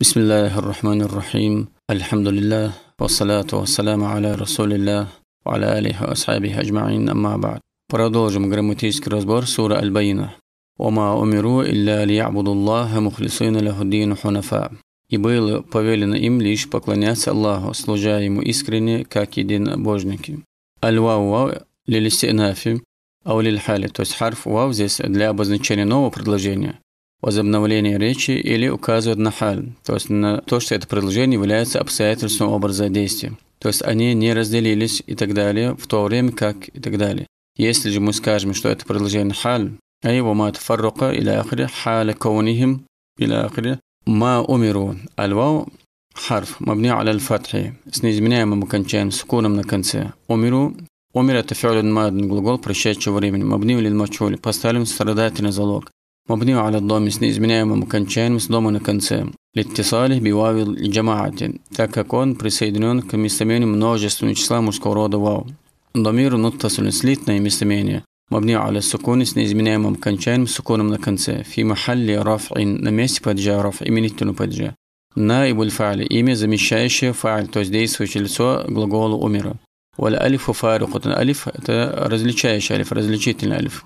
بسم الله الرحمن الرحيم الحمد لله والصلاة والسلام على رسول الله وعلى آله وأصحابه أجمعين أما بعد Продолжим грамматический разбор суры Аль-Байна. «Ома умиру илля лиябуду Аллаха мухлисуина ляхуддину хунафа». И было повелено им лишь поклоняться Аллаху, служа Ему искренне, как единобожники. Аль-вау вау лилистинафи, ау лиль хали, то есть харф вау здесь для обозначения нового предложения. возобновление речи или указывают на халь, то есть на то, что это предложение является обстоятельством образа действия. То есть они не разделились и так далее, в то время как и так далее. Если же мы скажем, что это предложение халь, а его мат тафаррука или ахри, халя каунихим или ахри, ма умиру, альвау حرف مبني على الفتح سنزمناем мы кончаем сукуном на конце. Умиру. Умер это фиолин мад глагол прошедшего времени. Мабни или мачули. Поставим страдательный залог. مبني على الضم с неизменяемым окончанием с дома на конце. Литтисали бивави джамаати, так как он присоединен к местоимению множественного числа мужского рода вау. Домир нуттасуль слитное местоимение. مبني على السكون с неизменяемым окончанием с суконом на конце. في محل رفع на месте падежа رفع именительного падежа. На الفعل имя замещающее фа'ль, то есть действующее лицо глагола умера. والالف فارق алиф это различающий алиф, различительный алиф.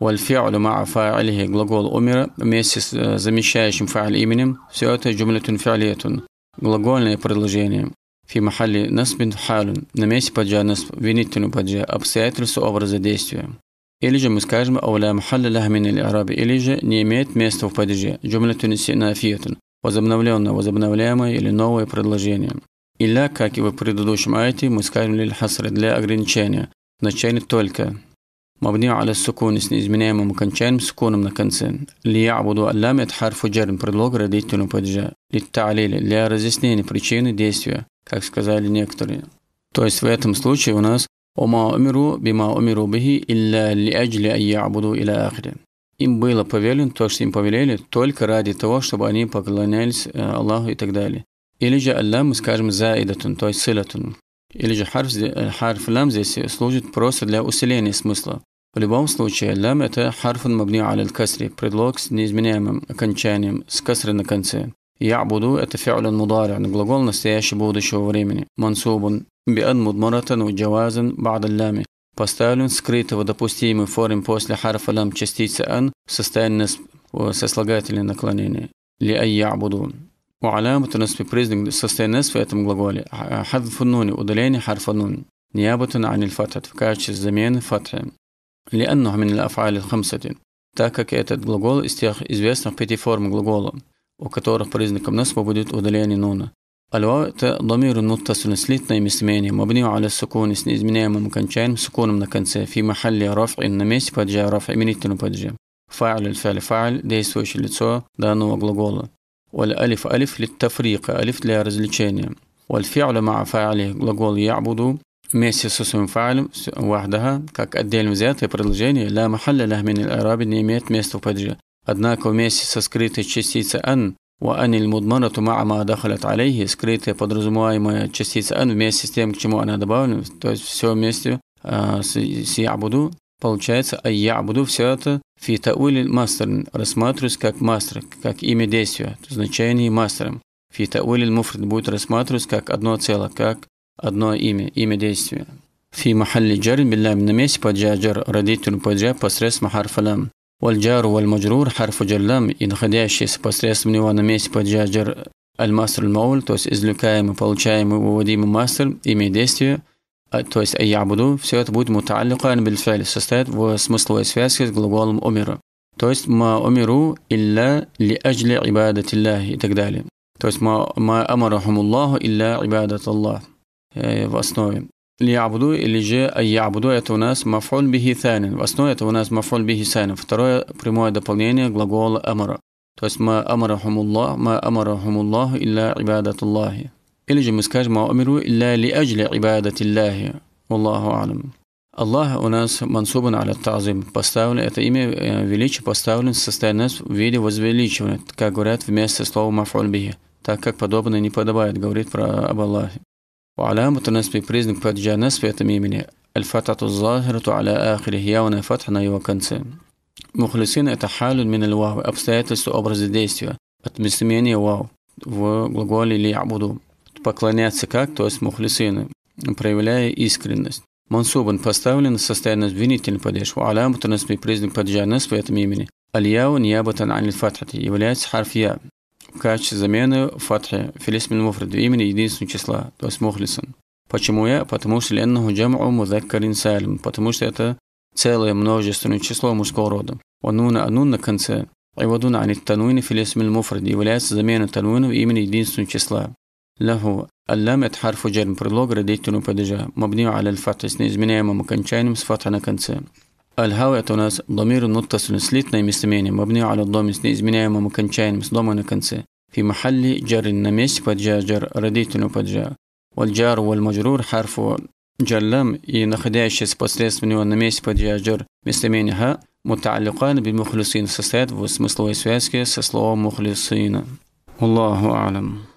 Вальфиалю ма'а фа'алихи глагол умира вместе с э, замещающим фа'аль именем. Все это джумлятун фиалиятун. Глагольное предложение. Фи махали насбин халун. На месте паджа насб. Винитину паджа. Обстоятельство образа действия. Или же мы скажем «Ауля махалля лах мин араби» или же «Не имеет места в падеже» джумлятун синафиятун. Возобновленное, возобновляемое или новое предложение. Или, как и в предыдущем айте, мы скажем «Лиль хасра» для ограничения. Значение «только». مبنية على السكون с неизменяемым окончанием суконом на конце. ليعبدوا اللام это харфу предлог родительного падежа. للتعليل, для разъяснения причины действия, как сказали некоторые. То есть в этом случае у нас «Ома умиру бима умиру бихи илля ли аджли айя абуду иля ахри». Им было повелено то, что им повелели, только ради того, чтобы они поклонялись Аллаху и так далее. Или же «Аллам» мы скажем «заидатун», то есть «силатун». Или же харф, харф лам здесь служит просто для усиления смысла. В любом случае, лям – это харфун мабни аль касри, предлог с неизменяемым окончанием, с касры на конце. Я буду – это фи'лен мударин, глагол настоящего будущего времени. Мансубун – биан мудмаратан у джавазан бад лями. Поставлен скрытого допустимой форм после харфа лям частицы ан в состоянии сослагательное наклонение. Ли ай буду. وعلامة نصب признак состояния несфа в этом глаголе حذف النون удаление харфа нун نيابة عن фатат, в качестве замены фатхи لأنه من الأفعال الخمسة так как этот глагол из тех известных пяти форм глагола, у которых признаком насба будет удаление нуна. الوقت ضمير متصل слитное местоимение مبني аля сукуни с неизменяемым окончанием сукуном на конце في محل رفع на месте падежа رفع именительного падежа Фаал – الفعل фаал действующее лицо данного глагола Уаль алиф – ألف للتفريق алиф для развлечения Уаль والفعل маа فاعله глагол يعبد вместе со своим фалем, вахдаха, как отдельно взятое продолжение, ля махалля ля мин араби не имеет места в падже. Однако вместе со скрытой частицей ан, ва аниль мудмарату маама дахалят алейхи, скрытая подразумеваемая частица ан вместе с тем, к чему она добавлена, то есть все вместе а, с, ябуду, получается, а ябуду все это фитаули мастер рассматривается как мастер, как имя действия, значение мастером. Фитаули муфрид будет рассматриваться как одно целое, как одно имя, имя действия. في محل جر بالله من ميس بجا جر رديت بجا посредством حرف لام والجار والمجرور حرف جر لام исходящий посредством него на месте поджа جر المصدر المول то есть извлекаемый, получаемый, выводимый мастер, имя действия, а, то есть буду все это будет мутаалликан бильфель, состоит в смысловой связке с глаголом умира. То есть ма умиру илля ли ажли ибадатиллахи и так далее. То есть ма амарахумуллаху илля ибадат Аллах. Э, в основе. «Лиябуду» или же «Ябуду» – это у нас «Мафуль бихи В основе это у нас «Мафуль бихи Второе прямое дополнение глагола «Амара». То есть «Ма амарахумуллах», «Ма амарахумуллах» илля ибадатуллахи. Или же мы скажем «Ма амиру илля ли ажли ибадатиллахи». Аллаху алам. Аллах у нас мансубан аля тазим. Поставлен, это имя э, величие поставлен в состоянии в виде возвеличивания, как говорят вместо слова «Мафуль бихи», так как подобное не подобает, говорит про об Аллахе. وعلامة نسبي بريزنك بادجا نسبي أتميمني الفتحة الظاهرة على آخره يونا فتحنا يوكنس مخلصين اتحال من الواو أبستيتس أبرز ديستيو أتمسميني واو وغلغولي لي عبودو تبقلانياتس كاك توس مخلصين проявляя искренность. Мансубан поставлен в состояние обвинительной падеж, у аляму транспи признак падежа несвы этом имени. Алияу ньябатан аль является харф качестве замены фатхи филис мин муфрид имени единственного числа, то есть мухлисан. Почему я? Потому что леннаху джам'у музаккарин салим, потому что это целое множественное число мужского рода. Вануна анун а на конце. и Айвадуна ани тануина филис мин муфрид является замена тануина в имени единственного числа. Лаху аллам это харфу джерм, предлог родительного падежа, мабниу аля аль-фатх с неизменяемым окончанием с фатха на конце. الهاوية تناس ضمير متصل سليتنا مسمين مبني على الضم سني إزمنيا ممكنشين مصدومنا نكنسي في محل جر النميس بدجا جر رديتنو بدجا والجار والمجرور حرف جلم ينخداش سبسريس من النميس بدجا جر مسلمينها متعلقان بمخلصين سستاد وسمسلوي سواسكي سسلو مخلصين الله أعلم